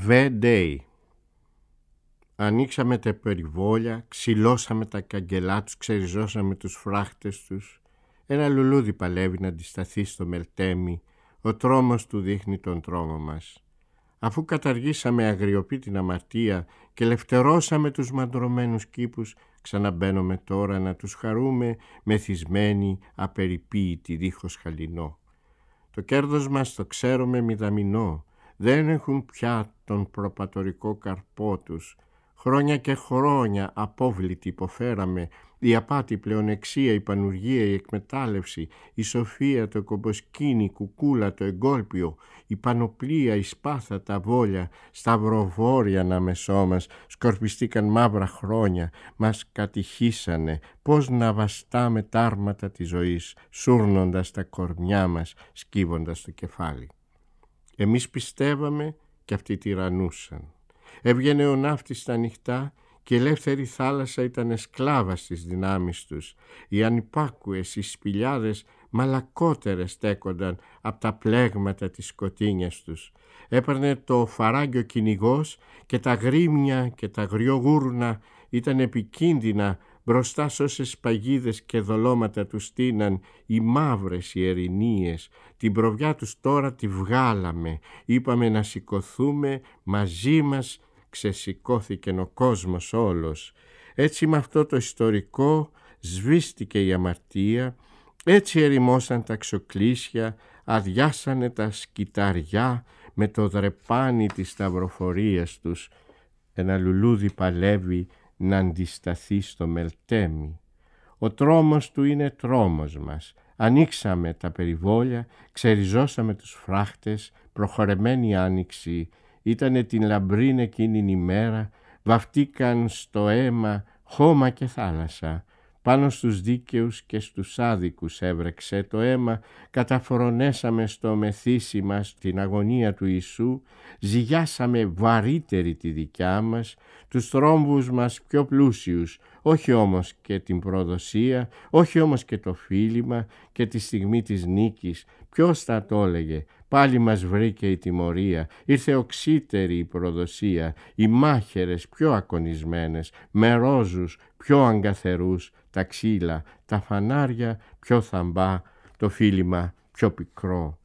V-Day. Ανοίξαμε τα περιβόλια, ξυλώσαμε τα καγκελά τους, ξεριζώσαμε τους φράχτες τους. Ένα λουλούδι παλεύει να αντισταθεί στο μελτέμι, ο τρόμος του δείχνει τον τρόμο μας. Αφού καταργήσαμε αγριοπή την αμαρτία και λευτερώσαμε τους μαντρωμένους κήπους, ξαναμπαίνουμε τώρα να τους χαρούμε μεθυσμένοι, απεριποίητοι, δίχως χαλινό. Το κέρδος μας το ξέρουμε μηδαμινό, δεν έχουν πια τον προπατορικό καρπό τους. Χρόνια και χρόνια απόβλητη υποφέραμε, η απάτη, η πλεονεξία, η πανουργία, η εκμετάλλευση, η σοφία, το κομποσκίνη, η κουκούλα, το εγκόλπιο, η πανοπλία, η σπάθα, τα βόλια, σταυροβόρια να μεσό μας, σκορπιστήκαν μαύρα χρόνια, μας κατηχήσανε, πώς να βαστάμε τάρματα της ζωής, σούρνοντας τα κορμιά μας, σκύβοντας το κεφάλι. Εμείς πιστεύαμε και αυτοί τυραννούσαν. Έβγαινε ο ναύτης στα νυχτά και η ελεύθερη θάλασσα ήταν σκλάβα στις δυνάμεις τους. Οι ανυπάκουες, οι σπηλιάδες μαλακότερες στέκονταν από τα πλέγματα της σκοτίνιας τους. Έπαιρνε το φαράγγιο κυνηγός και τα γρήμια και τα γριογούρνα ήταν επικίνδυνα μπροστά σ' όσες παγίδες και δολώματα τους στείναν οι μαύρες ιερηνίες, την προβιά τους τώρα τη βγάλαμε, είπαμε να σηκωθούμε, μαζί μας ξεσηκώθηκε ο κόσμος όλος. Έτσι με αυτό το ιστορικό σβήστηκε η αμαρτία, έτσι ερημώσαν τα ξοκλήσια, αδειάσανε τα σκυταριά με το δρεπάνι της σταυροφορίας τους. Ένα λουλούδι παλεύει να αντισταθεί στο μελτέμι. Ο τρόμος του είναι τρόμος μας. Ανοίξαμε τα περιβόλια, ξεριζώσαμε τους φράχτες, προχωρεμένη άνοιξη, ήτανε την λαμπρήν εκείνη ημέρα, βαφτήκαν στο αίμα χώμα και θάλασσα. Πάνω στους δίκαιους και στους άδικους έβρεξε το αίμα, καταφρονέσαμε στο μεθύσι μας την αγωνία του Ιησού, ζυγιάσαμε βαρύτερη τη δικιά μας, τους θρόμβους μας πιο πλούσιους, όχι όμως και την προδοσία, όχι όμως και το φίλημα και τη στιγμή της νίκης. Ποιος θα το έλεγε, πάλι μας βρήκε η τιμωρία, ήρθε οξύτερη η προδοσία, οι μάχερες πιο ακονισμένες, με ρόζους πιο αγκαθερούς, τα ξύλα, τα φανάρια πιο θαμπά, το φίλημα πιο πικρό.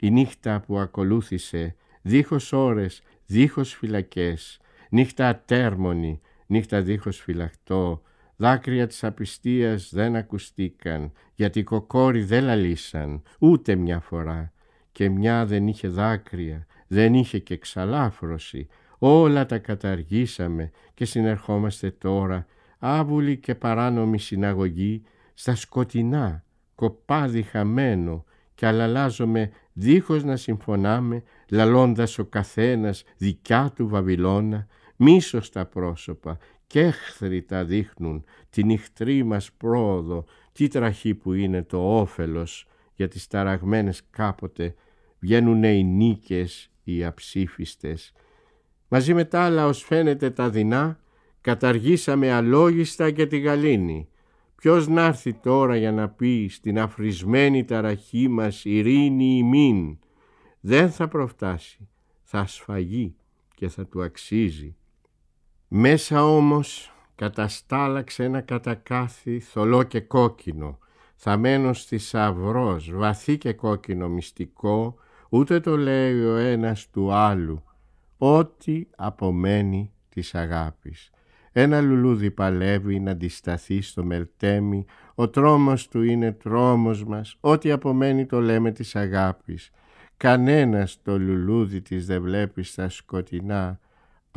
Η νύχτα που ακολούθησε, δίχως ώρες, δίχως φυλακές, νύχτα ατέρμονη, νύχτα δίχως φυλακτό, δάκρυα της απιστίας δεν ακουστήκαν, γιατί κοκόροι δεν λαλήσαν, ούτε μια φορά. Και μια δεν είχε δάκρυα, δεν είχε και ξαλάφρωση, όλα τα καταργήσαμε και συνερχόμαστε τώρα, άβουλη και παράνομη συναγωγή, στα σκοτεινά, κοπάδι χαμένο, και αλλαλάζομαι δίχως να συμφωνάμε, λαλώντας ο καθένας δικιά του Βαβυλώνα, μίσος τα πρόσωπα και έχθροι τα δείχνουν την νυχτρή μας πρόοδο, τι τραχή που είναι το όφελος για τις ταραγμένες κάποτε, βγαίνουν οι νίκες, οι αψήφιστες. Μαζί με τα άλλα ως φαίνεται τα δεινά, καταργήσαμε αλόγιστα και τη γαλήνη. Ποιος να έρθει τώρα για να πει στην αφρισμένη ταραχή μας ειρήνη ημίν. Δεν θα προφτάσει, θα σφαγεί και θα του αξίζει. Μέσα όμως καταστάλαξε ένα κατακάθι θολό και κόκκινο, θαμένο σαυρός βαθύ και κόκκινο μυστικό, ούτε το λέει ο ένας του άλλου, ό,τι απομένει της αγάπης. Ένα λουλούδι παλεύει να αντισταθεί στο μελτέμι, ο τρόμος του είναι τρόμος μας, ό,τι απομένει το λέμε της αγάπης. Κανένας το λουλούδι της δεν βλέπει στα σκοτεινά,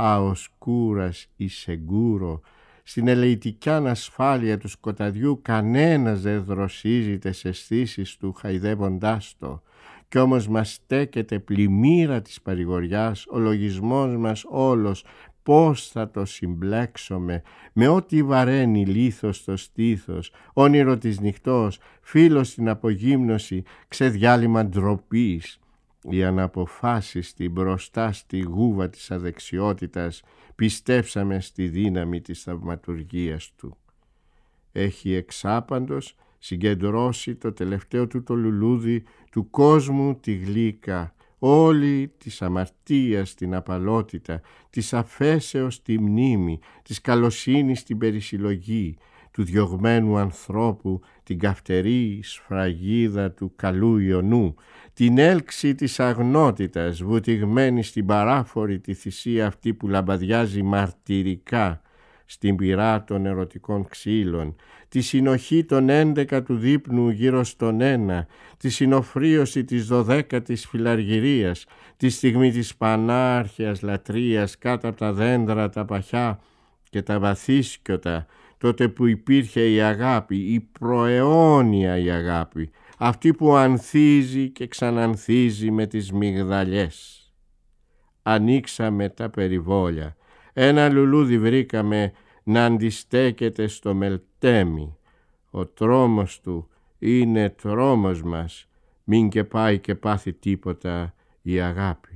αοσκούρας ή σεγκούρο, σιγκουρο στην ελεητικιά ασφάλεια του σκοταδιού κανένας δεν δροσίζει σε αισθήσει του χαϊδεύοντάς το κι όμως μας στέκεται πλημμύρα της παρηγοριάς, ο λογισμός μας όλος πώς θα το συμπλέξουμε με ό,τι βαραίνει λίθος το στήθος, όνειρο της νυχτός, φίλος στην απογύμνωση, ξεδιάλειμμα ντροπής η αναποφάσιστη μπροστά στη γούβα της αδεξιότητας πιστέψαμε στη δύναμη της θαυματουργίας του. Έχει εξάπαντος συγκεντρώσει το τελευταίο του το λουλούδι του κόσμου τη γλύκα, όλη της αμαρτίας την απαλότητα, της αφέσεως τη μνήμη, της καλοσύνης την περισυλλογή, του διωγμένου ανθρώπου, την καυτερή σφραγίδα του καλού Ιωνού, την έλξη της αγνότητας βουτυγμένη στην παράφορη τη θυσία αυτή που λαμπαδιάζει μαρτυρικά στην πυρά των ερωτικών ξύλων, τη συνοχή των έντεκα του δείπνου γύρω στον ένα, τη συνοφρίωση της δωδέκατης φιλαργυρίας, τη στιγμή της πανάρχιας λατρείας κάτω από τα δέντρα τα παχιά και τα βαθύσκιωτα, τότε που υπήρχε η αγάπη, η προαιώνια η αγάπη, αυτή που ανθίζει και ξανανθίζει με τις μυγδαλιές. Ανοίξαμε τα περιβόλια. Ένα λουλούδι βρήκαμε να αντιστέκεται στο μελτέμι. Ο τρόμος του είναι τρόμος μας, μην και πάει και πάθει τίποτα η αγάπη.